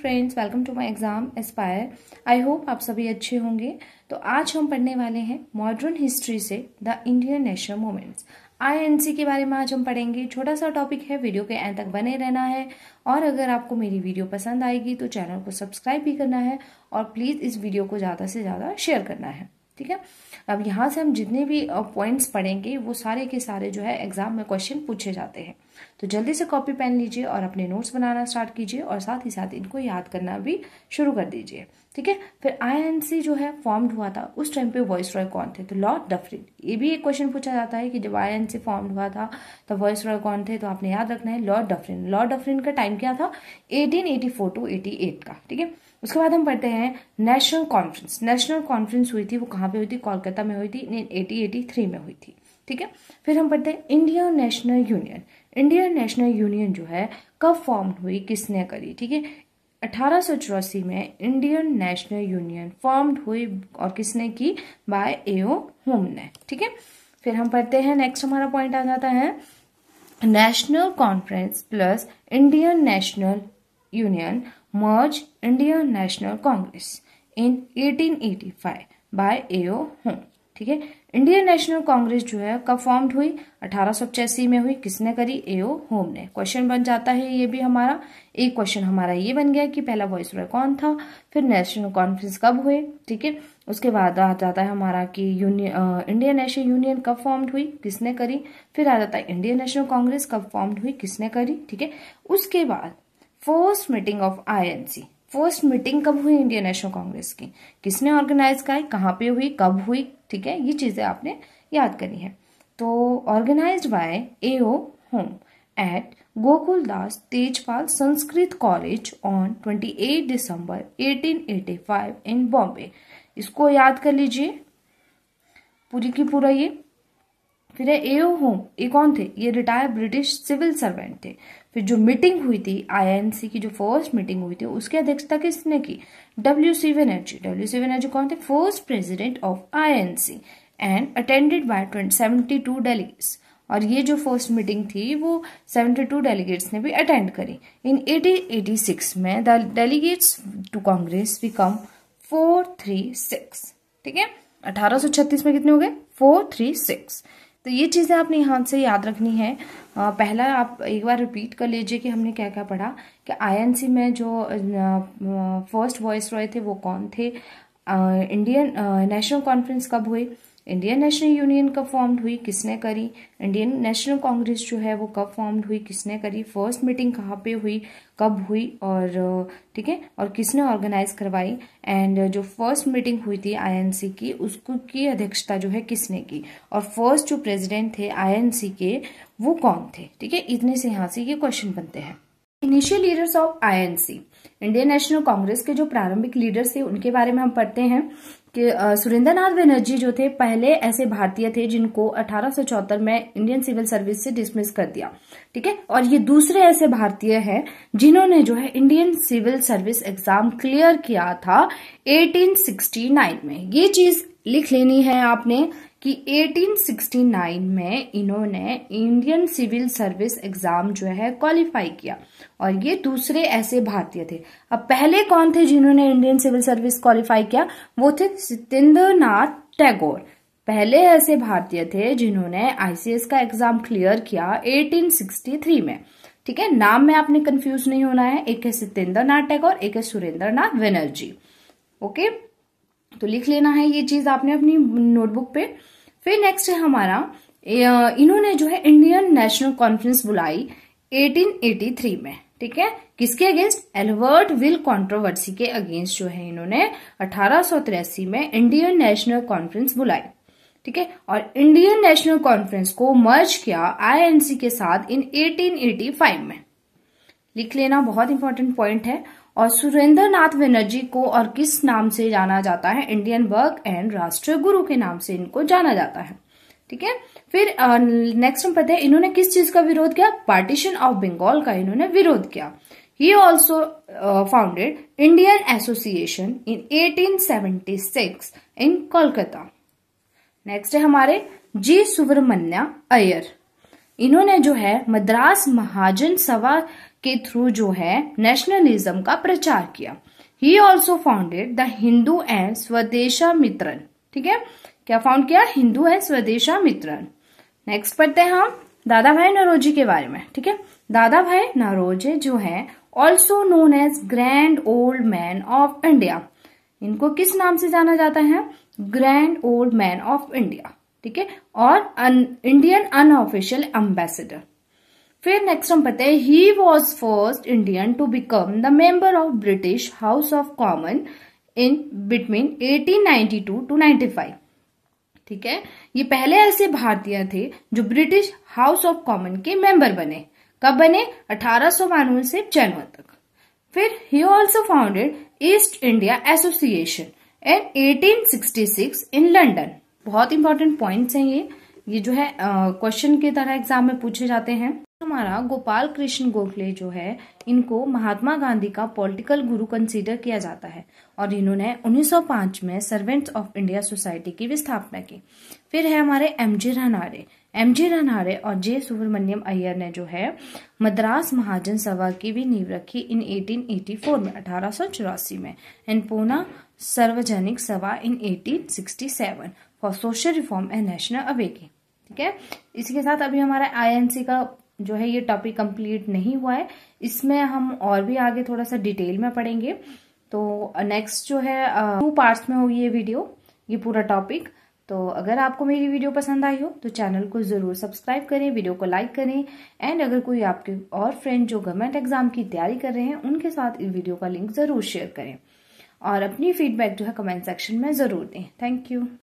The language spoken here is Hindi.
Friends welcome to my exam aspire I hope आप सभी अच्छे होंगे तो आज हम पढ़ने वाले हैं मॉडर्न हिस्ट्री से the Indian national movements INC के बारे में आज हम पढ़ेंगे छोटा सा टॉपिक है वीडियो के एंड तक बने रहना है और अगर आपको मेरी वीडियो पसंद आएगी तो चैनल को सब्सक्राइब भी करना है और प्लीज़ इस वीडियो को ज़्यादा से ज़्यादा शेयर करना है ठीक है अब यहाँ से हम जितने भी पॉइंट्स पढ़ेंगे वो सारे के सारे जो है एग्जाम में क्वेश्चन पूछे जाते हैं तो जल्दी से कॉपी पेन लीजिए और अपने नोट्स बनाना स्टार्ट कीजिए और साथ ही साथ इनको याद करना भी शुरू कर दीजिए ठीक है फिर आई जो है फॉर्म हुआ था उस टाइम पे वॉइस रॉय कौन थे तो लॉर्ड डफरिन ये भी एक क्वेश्चन पूछा जाता है कि जब सी फॉर्म हुआ था तब वॉइस रॉय कौन थे तो आपने याद रखना है लॉर्ड डफरिन लॉर्ड डफरिन का टाइम क्या था फोर टू एट का ठीक है उसके बाद हम पढ़ते हैं नेशनल कॉन्फ्रेंस नेशनल कॉन्फ्रेंस हुई थी वो कहाँ पे हुई थी कोलकाता में हुई थी इन एटी थ्री में हुई थी ठीक है फिर हम पढ़ते हैं India national union India national union जो है कब फॉर्म हुई किसने करी ठीक है अठारह में इंडियन नेशनल यूनियन फॉर्म्ड हुई और किसने की बाय एओ होम ने ठीक है फिर हम पढ़ते हैं नेक्स्ट हमारा पॉइंट आ जाता है national conference plus Indian national union merged Indian National Congress in 1885 by A.O. Home. ठीक है इंडियन नेशनल कांग्रेस जो है कब फॉर्म्ड हुई अठारह में हुई किसने करी एओ होम ने क्वेश्चन बन जाता है ये भी हमारा एक क्वेश्चन हमारा ये बन गया कि पहला वॉइस रॉय कौन था फिर नेशनल कॉन्फ्रेंस कब हुए ठीक है उसके बाद आ जाता है हमारा कि यूनियन इंडियन नेशनल यूनियन कब फॉर्म्ड हुई किसने करी फिर आ जाता है इंडियन नेशनल कांग्रेस कब फॉर्म्ड हुई किसने करी ठीक है उसके बाद first meeting of INC first meeting कब हुई इंडियन नेशनल कांग्रेस की किसने ऑर्गेनाइज कराई कहाँ पे हुई कब हुई ठीक है ये चीजें आपने याद करी है तो organise by A O Hume at Gokuldas Tejpal Sanskrit college on 28 December 1885 in Bombay इसको याद कर लीजिए पूरी की पूरा ये फिर है होम ये कौन थे ये रिटायर ब्रिटिश सिविल सर्वेंट थे फिर जो मीटिंग हुई थी आईएनसी की जो फर्स्ट मीटिंग हुई थी उसकी अध्यक्षता किसने की W C Banerjee W C Banerjee कौन थे first president of INC and attended by seventy two delegates और ये जो फर्स्ट मीटिंग थी वो टू डेलीगेट्स ने भी अटेंड करी इन एटीन एटी सिक्स में the delegates to Congress become six ठीक है अठारह छत्तीस में कितने हो गए फोर थ्री सिक्स तो ये चीज़ें आपने यहाँ से याद रखनी है पहला आप एक बार रिपीट कर लीजिए कि हमने क्या क्या पढ़ा कि आईएनसी में जो फर्स्ट वॉइस रॉय थे वो कौन थे इंडियन नेशनल कॉन्फ्रेंस कब हुई इंडियन नेशनल यूनियन कब फॉर्म्ड हुई किसने करी इंडियन नेशनल कांग्रेस जो है वो कब फॉर्म्ड हुई किसने करी फर्स्ट मीटिंग कहाँ पे हुई कब हुई और ठीक है और किसने ऑर्गेनाइज करवाई एंड जो फर्स्ट मीटिंग हुई थी आईएनसी की उसको की अध्यक्षता जो है किसने की और फर्स्ट जो प्रेसिडेंट थे आईएनसी के वो कौन थे ठीक है इतने से यहाँ से ये क्वेश्चन बनते हैं initial leaders of INC Indian national Congress के जो प्रारंभिक लीडर्स थे उनके बारे में हम पढ़ते हैं कि सुरेंद्र नाथ बनर्जी जो थे पहले ऐसे भारतीय थे जिनको अठारह में इंडियन सिविल सर्विस से डिसमिस कर दिया ठीक है और ये दूसरे ऐसे भारतीय हैं जिन्होंने जो है Indian civil service exam clear किया था 1869 में ये चीज लिख लेनी है आपने कि 1869 में इन्होंने इंडियन सिविल सर्विस एग्ज़ाम जो है क्वालिफाई किया और ये दूसरे ऐसे भारतीय थे अब पहले कौन थे जिन्होंने इंडियन सिविल सर्विस क्वालिफाई किया वो थे सत्येंद्र नाथ टैगोर पहले ऐसे भारतीय थे जिन्होंने आईसीएस का एग्जाम क्लियर किया 1863 में ठीक है नाम में आपने कंफ्यूज नहीं होना है एक है सत्येंद्र नाथ टैगोर एक है सुरेंद्र नाथ बनर्जी ओके तो लिख लेना है ये चीज आपने अपनी नोटबुक पे फिर नेक्स्ट है हमारा इन्होंने जो है इंडियन नेशनल कॉन्फ्रेंस बुलाई 1883 में ठीक है किसके अगेंस्ट एलवर्ट विल कंट्रोवर्सी के अगेंस्ट जो है इन्होंने अठारह में इंडियन नेशनल कॉन्फ्रेंस बुलाई ठीक है और इंडियन नेशनल कॉन्फ्रेंस को मर्ज किया आईएनसी के साथ इन 1885 में लिख लेना बहुत इंपॉर्टेंट पॉइंट है और सुरेंद्र नाथ बनर्जी को और किस नाम से जाना जाता है इंडियन वर्क एंड राष्ट्रीय गुरु के नाम से इनको जाना जाता है ठीक है फिर नेक्स्ट हम पता है इन्होंने किस चीज का विरोध किया पार्टीशन ऑफ बंगाल का इन्होंने विरोध किया ही also founded Indian association in 1876 in Kolkata next है हमारे जी सुब्रमण्य अयर इन्होंने जो है मद्रास महाजन सभा के थ्रू जो है नेशनलिज्म का प्रचार किया ही also founded the Hindu and Swadesamitran ठीक है क्या फाउंड किया Hindu and Swadesamitran next पढ़ते हैं हम दादा भाई नरोजी के बारे में ठीक है दादा भाई नरोजे जो है also known as grand old man of India इनको किस नाम से जाना जाता है grand old man of India ठीक है और इंडियन अनऑफिशियल एम्बेसडर फिर नेक्स्ट हम हैं he was first Indian to become the member of British House of Common in between 1892 to 95 ठीक है ये पहले ऐसे भारतीय थे जो ब्रिटिश हाउस ऑफ कॉमन के मेंबर बने कब बने अठारह से जनवर तक फिर he also founded East India association and 1866 in London बहुत इंपॉर्टेंट पॉइंट्स हैं ये ये जो है क्वेश्चन की तरह एग्जाम में पूछे जाते हैं हमारा गोपाल कृष्ण गोखले जो है इनको महात्मा गांधी का पॉलिटिकल गुरु कंसीडर किया जाता है और इन्होंने 1905 में सर्वेंट्स ऑफ इंडिया सोसाइटी की स्थापना की फिर है हमारे एम जी रनारे एम जी रनारे और जे सुब्रमण्यम अय्यर ने जो है मद्रास महाजन सभा की भी नींव रखी इन 1884 में अठारह में and Poona Sarvajanik Sabha in eighteen for social reform and national awakening ठीक है इसी के साथ अभी हमारा आईएनसी का जो है ये टॉपिक कंप्लीट नहीं हुआ है इसमें हम और भी आगे थोड़ा सा डिटेल में पढ़ेंगे तो नेक्स्ट uh, जो है टू uh, पार्ट्स में होगी ये वीडियो ये पूरा टॉपिक तो अगर आपको मेरी वीडियो पसंद आई हो तो चैनल को ज़रूर सब्सक्राइब करें वीडियो को लाइक करें एंड अगर कोई आपके और फ्रेंड जो गवर्नमेंट एग्जाम की तैयारी कर रहे हैं उनके साथ इस वीडियो का लिंक ज़रूर शेयर करें और अपनी फीडबैक जो है कमेंट सेक्शन में ज़रूर दें थैंक यू